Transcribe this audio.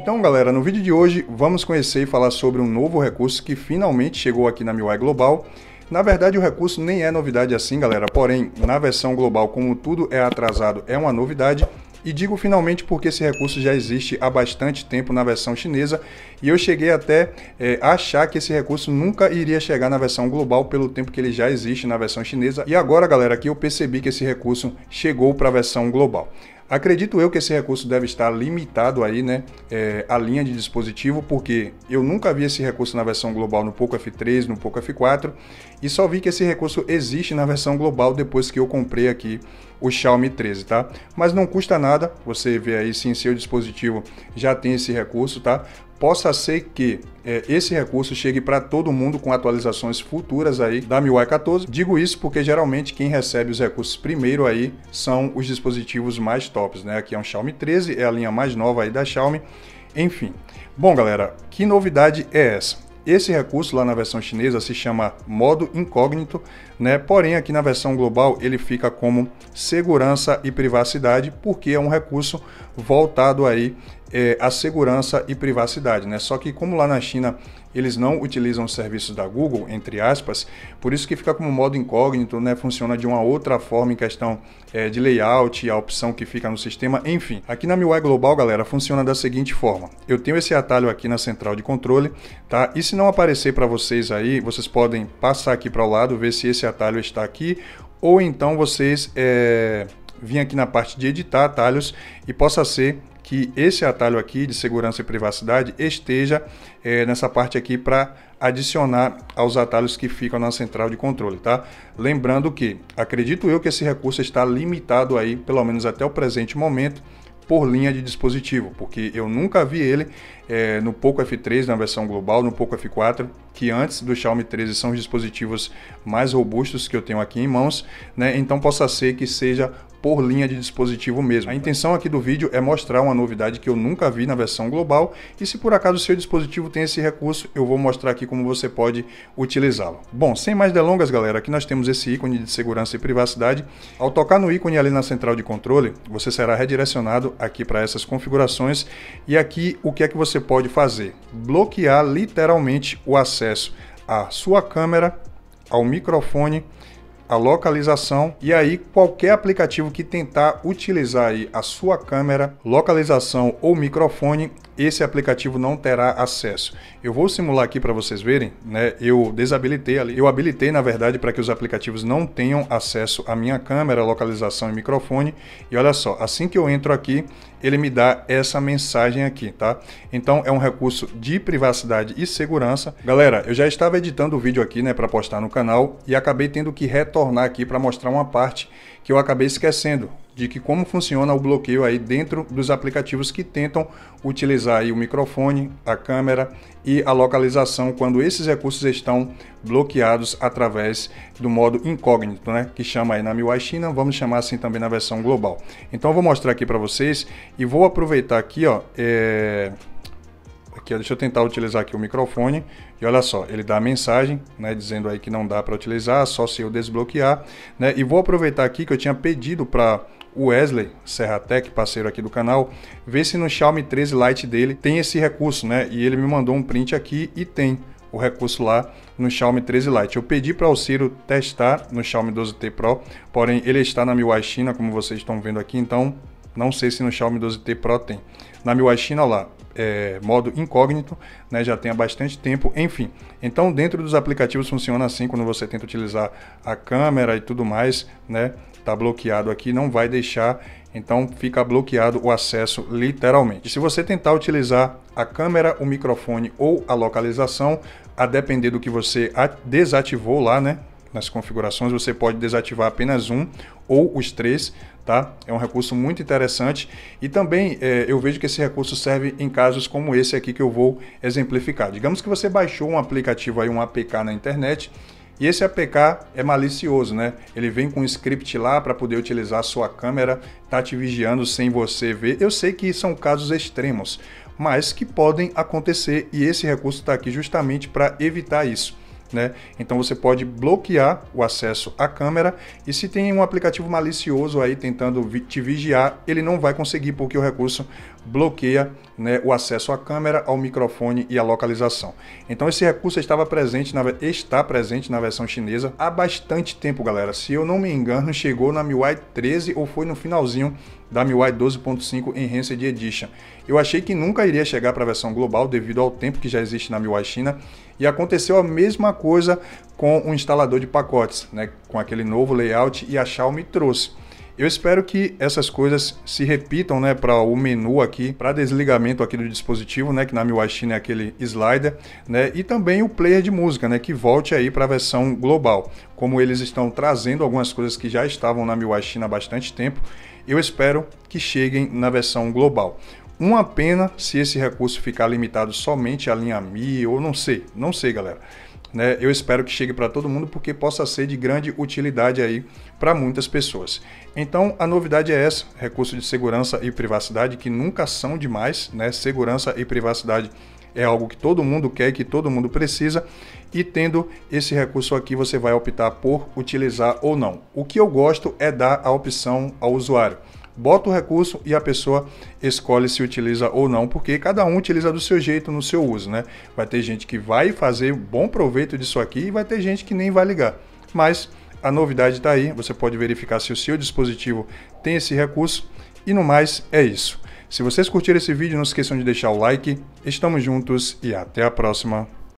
Então, galera, no vídeo de hoje vamos conhecer e falar sobre um novo recurso que finalmente chegou aqui na MIUI Global. Na verdade, o recurso nem é novidade assim, galera, porém, na versão global, como tudo é atrasado, é uma novidade. E digo finalmente porque esse recurso já existe há bastante tempo na versão chinesa e eu cheguei até é, a achar que esse recurso nunca iria chegar na versão global pelo tempo que ele já existe na versão chinesa. E agora, galera, que eu percebi que esse recurso chegou para a versão global. Acredito eu que esse recurso deve estar limitado aí, né, é, a linha de dispositivo, porque eu nunca vi esse recurso na versão global no Poco F3, no Poco F4, e só vi que esse recurso existe na versão global depois que eu comprei aqui o Xiaomi 13, tá? Mas não custa nada, você vê aí se em seu dispositivo já tem esse recurso, tá? possa ser que é, esse recurso chegue para todo mundo com atualizações futuras aí da MIUI 14. Digo isso porque geralmente quem recebe os recursos primeiro aí são os dispositivos mais tops, né? Aqui é um Xiaomi 13, é a linha mais nova aí da Xiaomi. Enfim. Bom, galera, que novidade é essa? Esse recurso lá na versão chinesa se chama modo incógnito, né? Porém aqui na versão global ele fica como segurança e privacidade, porque é um recurso voltado aí é, à segurança e privacidade, né? Só que como lá na China eles não utilizam os serviços da Google, entre aspas, por isso que fica como modo incógnito, né? Funciona de uma outra forma em questão é, de layout, a opção que fica no sistema, enfim. Aqui na MIUI Global, galera, funciona da seguinte forma. Eu tenho esse atalho aqui na central de controle, tá? E se não aparecer para vocês aí, vocês podem passar aqui para o lado, ver se esse atalho está aqui, ou então vocês... É, aqui na parte de editar atalhos e possa ser que esse atalho aqui de segurança e privacidade esteja é, nessa parte aqui para adicionar aos atalhos que ficam na central de controle, tá? Lembrando que acredito eu que esse recurso está limitado aí, pelo menos até o presente momento, por linha de dispositivo, porque eu nunca vi ele é, no Poco F3, na versão global, no Poco F4, que antes do Xiaomi 13 são os dispositivos mais robustos que eu tenho aqui em mãos, né? Então possa ser que seja por linha de dispositivo mesmo. A intenção aqui do vídeo é mostrar uma novidade que eu nunca vi na versão global e se por acaso o seu dispositivo tem esse recurso, eu vou mostrar aqui como você pode utilizá-lo. Bom, sem mais delongas, galera, aqui nós temos esse ícone de segurança e privacidade. Ao tocar no ícone ali na central de controle, você será redirecionado aqui para essas configurações e aqui o que é que você você pode fazer? Bloquear literalmente o acesso à sua câmera, ao microfone, à localização e aí qualquer aplicativo que tentar utilizar a sua câmera, localização ou microfone esse aplicativo não terá acesso. Eu vou simular aqui para vocês verem, né? Eu desabilitei ali, eu habilitei na verdade para que os aplicativos não tenham acesso à minha câmera, localização e microfone. E olha só, assim que eu entro aqui, ele me dá essa mensagem aqui, tá? Então é um recurso de privacidade e segurança. Galera, eu já estava editando o vídeo aqui, né, para postar no canal e acabei tendo que retornar aqui para mostrar uma parte que eu acabei esquecendo de que como funciona o bloqueio aí dentro dos aplicativos que tentam utilizar aí o microfone, a câmera e a localização quando esses recursos estão bloqueados através do modo incógnito, né, que chama aí na MIUI China, vamos chamar assim também na versão global. Então eu vou mostrar aqui para vocês e vou aproveitar aqui, ó, é que deixa eu tentar utilizar aqui o microfone e olha só, ele dá a mensagem, né, dizendo aí que não dá para utilizar, só se eu desbloquear, né? E vou aproveitar aqui que eu tinha pedido para Wesley Serratec, parceiro aqui do canal, ver se no Xiaomi 13 Lite dele tem esse recurso, né? E ele me mandou um print aqui e tem o recurso lá no Xiaomi 13 Lite. Eu pedi para o Ciro testar no Xiaomi 12T Pro, porém ele está na MIUI China, como vocês estão vendo aqui, então não sei se no Xiaomi 12T Pro tem. Na MIUI China lá, é, modo incógnito, né, já tem há bastante tempo, enfim. Então, dentro dos aplicativos funciona assim, quando você tenta utilizar a câmera e tudo mais, né, tá bloqueado aqui, não vai deixar, então fica bloqueado o acesso literalmente. E se você tentar utilizar a câmera, o microfone ou a localização, a depender do que você desativou lá, né, nas configurações, você pode desativar apenas um ou os três, tá? É um recurso muito interessante e também é, eu vejo que esse recurso serve em casos como esse aqui que eu vou exemplificar. Digamos que você baixou um aplicativo aí, um APK na internet e esse APK é malicioso, né? Ele vem com um script lá para poder utilizar a sua câmera, tá te vigiando sem você ver. Eu sei que são casos extremos, mas que podem acontecer e esse recurso está aqui justamente para evitar isso né? Então você pode bloquear o acesso à câmera e se tem um aplicativo malicioso aí tentando te vigiar, ele não vai conseguir porque o recurso bloqueia né, o acesso à câmera, ao microfone e à localização. Então esse recurso estava presente na, está presente na versão chinesa há bastante tempo, galera. Se eu não me engano, chegou na MIUI 13 ou foi no finalzinho da MIUI 12.5 Enhanced Edition. Eu achei que nunca iria chegar para a versão global devido ao tempo que já existe na MIUI China e aconteceu a mesma coisa com o instalador de pacotes, né? com aquele novo layout e a Xiaomi trouxe. Eu espero que essas coisas se repitam, né, para o menu aqui, para desligamento aqui do dispositivo, né, que na MIUI China é aquele slider, né, e também o player de música, né, que volte aí para a versão global. Como eles estão trazendo algumas coisas que já estavam na MIUI China há bastante tempo, eu espero que cheguem na versão global uma pena se esse recurso ficar limitado somente à linha Mi, ou não sei, não sei, galera. Né? Eu espero que chegue para todo mundo porque possa ser de grande utilidade aí para muitas pessoas. Então a novidade é essa: recurso de segurança e privacidade que nunca são demais, né? Segurança e privacidade é algo que todo mundo quer, que todo mundo precisa, e tendo esse recurso aqui você vai optar por utilizar ou não. O que eu gosto é dar a opção ao usuário bota o recurso e a pessoa escolhe se utiliza ou não, porque cada um utiliza do seu jeito no seu uso, né? Vai ter gente que vai fazer bom proveito disso aqui e vai ter gente que nem vai ligar. Mas a novidade está aí, você pode verificar se o seu dispositivo tem esse recurso e no mais é isso. Se vocês curtiram esse vídeo, não esqueçam de deixar o like. Estamos juntos e até a próxima.